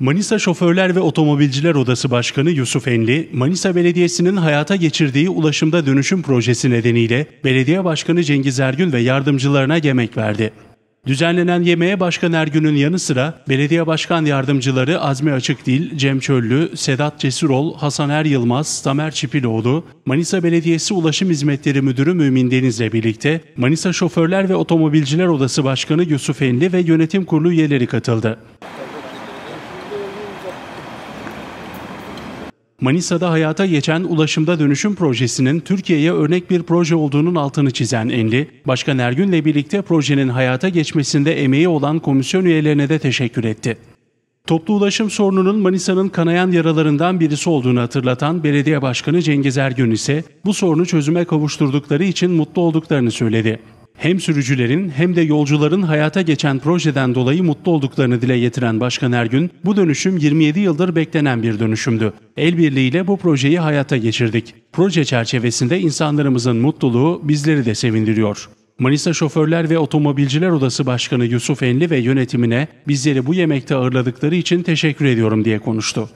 Manisa Şoförler ve Otomobilciler Odası Başkanı Yusuf Enli, Manisa Belediyesi'nin hayata geçirdiği ulaşımda dönüşüm projesi nedeniyle Belediye Başkanı Cengiz Ergün ve yardımcılarına yemek verdi. Düzenlenen yemeğe Başkan Ergün'ün yanı sıra Belediye Başkan Yardımcıları Azmi Açık Dil, Cem Çöllü, Sedat Cesurol, Hasan Er Yılmaz, Tamer Çipiloğlu, Manisa Belediyesi Ulaşım Hizmetleri Müdürü Mümin Deniz'le birlikte Manisa Şoförler ve Otomobilciler Odası Başkanı Yusuf Enli ve Yönetim Kurulu üyeleri katıldı. Manisa'da hayata geçen Ulaşımda Dönüşüm Projesi'nin Türkiye'ye örnek bir proje olduğunun altını çizen Enli, Başkan Ergün'le birlikte projenin hayata geçmesinde emeği olan komisyon üyelerine de teşekkür etti. Toplu ulaşım sorununun Manisa'nın kanayan yaralarından birisi olduğunu hatırlatan Belediye Başkanı Cengiz Ergün ise bu sorunu çözüme kavuşturdukları için mutlu olduklarını söyledi. Hem sürücülerin hem de yolcuların hayata geçen projeden dolayı mutlu olduklarını dile getiren Başkan Ergün, bu dönüşüm 27 yıldır beklenen bir dönüşümdü. El birliğiyle bu projeyi hayata geçirdik. Proje çerçevesinde insanlarımızın mutluluğu bizleri de sevindiriyor. Manisa Şoförler ve Otomobilciler Odası Başkanı Yusuf Enli ve yönetimine bizleri bu yemekte ağırladıkları için teşekkür ediyorum diye konuştu.